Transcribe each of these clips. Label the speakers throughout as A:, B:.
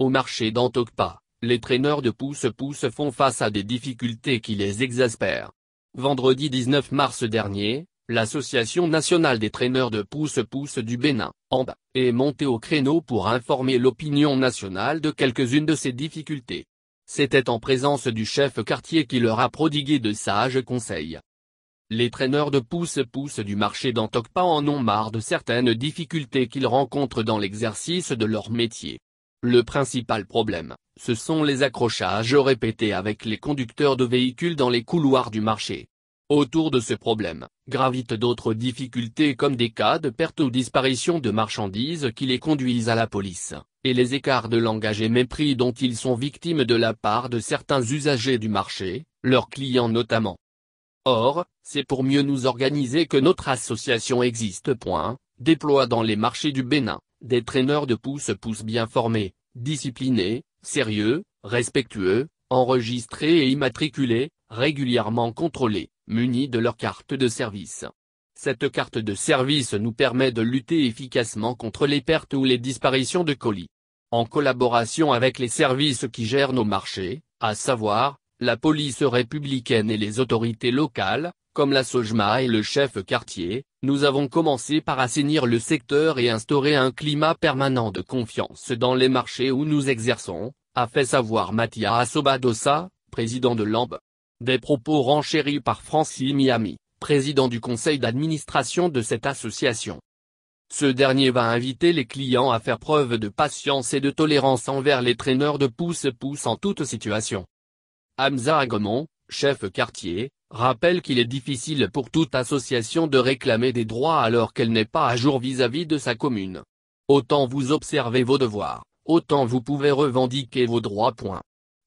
A: Au marché d'Antokpa, les traîneurs de pouce pousse font face à des difficultés qui les exaspèrent. Vendredi 19 mars dernier, l'Association nationale des traîneurs de pouce pousse du Bénin, bas est montée au créneau pour informer l'opinion nationale de quelques-unes de ces difficultés. C'était en présence du chef quartier qui leur a prodigué de sages conseils. Les traîneurs de pouce pousse du marché d'Antokpa en ont marre de certaines difficultés qu'ils rencontrent dans l'exercice de leur métier. Le principal problème, ce sont les accrochages répétés avec les conducteurs de véhicules dans les couloirs du marché. Autour de ce problème, gravitent d'autres difficultés comme des cas de perte ou disparition de marchandises qui les conduisent à la police, et les écarts de langage et mépris dont ils sont victimes de la part de certains usagers du marché, leurs clients notamment. Or, c'est pour mieux nous organiser que notre association existe. Point, déploie dans les marchés du Bénin, des traîneurs de pouce-pouce bien formés, disciplinés, sérieux, respectueux, enregistrés et immatriculés, régulièrement contrôlés, munis de leur carte de service. Cette carte de service nous permet de lutter efficacement contre les pertes ou les disparitions de colis. En collaboration avec les services qui gèrent nos marchés, à savoir, la police républicaine et les autorités locales, comme la SOJMA et le chef quartier, nous avons commencé par assainir le secteur et instaurer un climat permanent de confiance dans les marchés où nous exerçons, a fait savoir Mathias Asobadosa, président de l'AMB. Des propos renchéris par Francis Miami, président du conseil d'administration de cette association. Ce dernier va inviter les clients à faire preuve de patience et de tolérance envers les traîneurs de pouce-pouce en toute situation. Hamza Agomon, chef quartier, rappelle qu'il est difficile pour toute association de réclamer des droits alors qu'elle n'est pas à jour vis-à-vis de sa commune. Autant vous observez vos devoirs, autant vous pouvez revendiquer vos droits.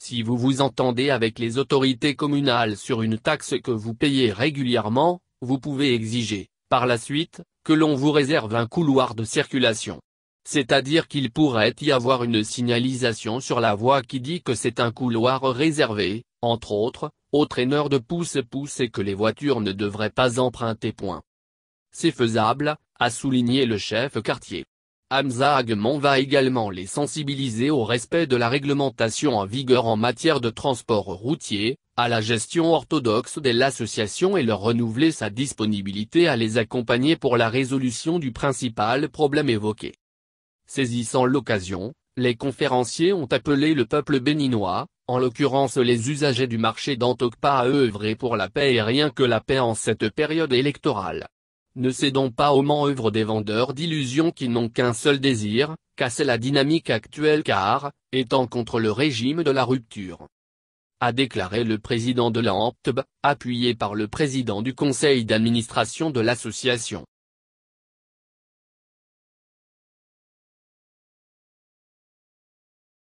A: Si vous vous entendez avec les autorités communales sur une taxe que vous payez régulièrement, vous pouvez exiger, par la suite, que l'on vous réserve un couloir de circulation. C'est-à-dire qu'il pourrait y avoir une signalisation sur la voie qui dit que c'est un couloir réservé, entre autres, aux traîneurs de pouce-pouce et que les voitures ne devraient pas emprunter. Point. C'est faisable, a souligné le chef quartier. Hamza Agmon va également les sensibiliser au respect de la réglementation en vigueur en matière de transport routier, à la gestion orthodoxe de l'association et leur renouveler sa disponibilité à les accompagner pour la résolution du principal problème évoqué. Saisissant l'occasion, les conférenciers ont appelé le peuple béninois, en l'occurrence les usagers du marché d'Antokpa pas à pour la paix et rien que la paix en cette période électorale. Ne cédons pas aux manœuvres des vendeurs d'illusions qui n'ont qu'un seul désir, casser la dynamique actuelle car, étant contre le régime de la rupture. A déclaré le président de l'AMPTB, appuyé par le président du conseil d'administration de l'association.